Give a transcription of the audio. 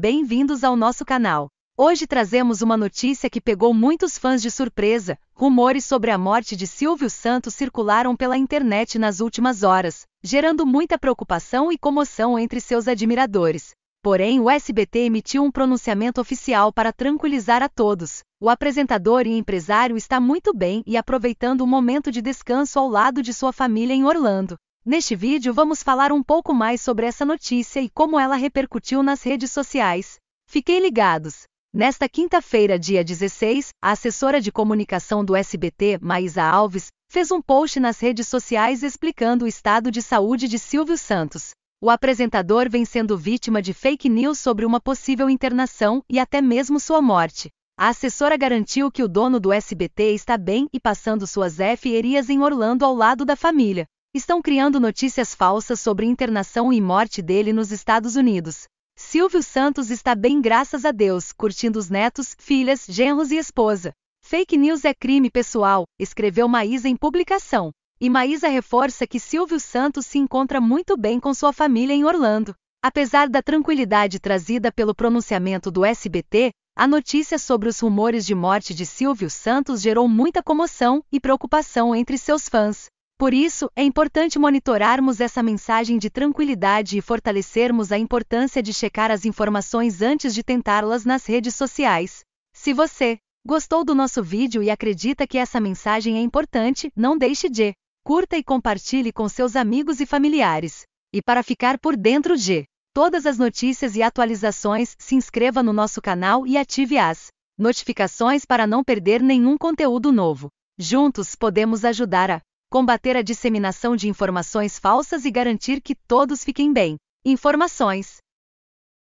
Bem-vindos ao nosso canal. Hoje trazemos uma notícia que pegou muitos fãs de surpresa. Rumores sobre a morte de Silvio Santos circularam pela internet nas últimas horas, gerando muita preocupação e comoção entre seus admiradores. Porém, o SBT emitiu um pronunciamento oficial para tranquilizar a todos. O apresentador e empresário está muito bem e aproveitando o um momento de descanso ao lado de sua família em Orlando. Neste vídeo vamos falar um pouco mais sobre essa notícia e como ela repercutiu nas redes sociais. Fiquem ligados! Nesta quinta-feira, dia 16, a assessora de comunicação do SBT, Maísa Alves, fez um post nas redes sociais explicando o estado de saúde de Silvio Santos. O apresentador vem sendo vítima de fake news sobre uma possível internação e até mesmo sua morte. A assessora garantiu que o dono do SBT está bem e passando suas férias em Orlando ao lado da família. Estão criando notícias falsas sobre internação e morte dele nos Estados Unidos. Silvio Santos está bem graças a Deus, curtindo os netos, filhas, genros e esposa. Fake news é crime pessoal, escreveu Maísa em publicação. E Maísa reforça que Silvio Santos se encontra muito bem com sua família em Orlando. Apesar da tranquilidade trazida pelo pronunciamento do SBT, a notícia sobre os rumores de morte de Silvio Santos gerou muita comoção e preocupação entre seus fãs. Por isso, é importante monitorarmos essa mensagem de tranquilidade e fortalecermos a importância de checar as informações antes de tentá-las nas redes sociais. Se você gostou do nosso vídeo e acredita que essa mensagem é importante, não deixe de curta e compartilhe com seus amigos e familiares. E para ficar por dentro de todas as notícias e atualizações, se inscreva no nosso canal e ative as notificações para não perder nenhum conteúdo novo. Juntos podemos ajudar a combater a disseminação de informações falsas e garantir que todos fiquem bem. Informações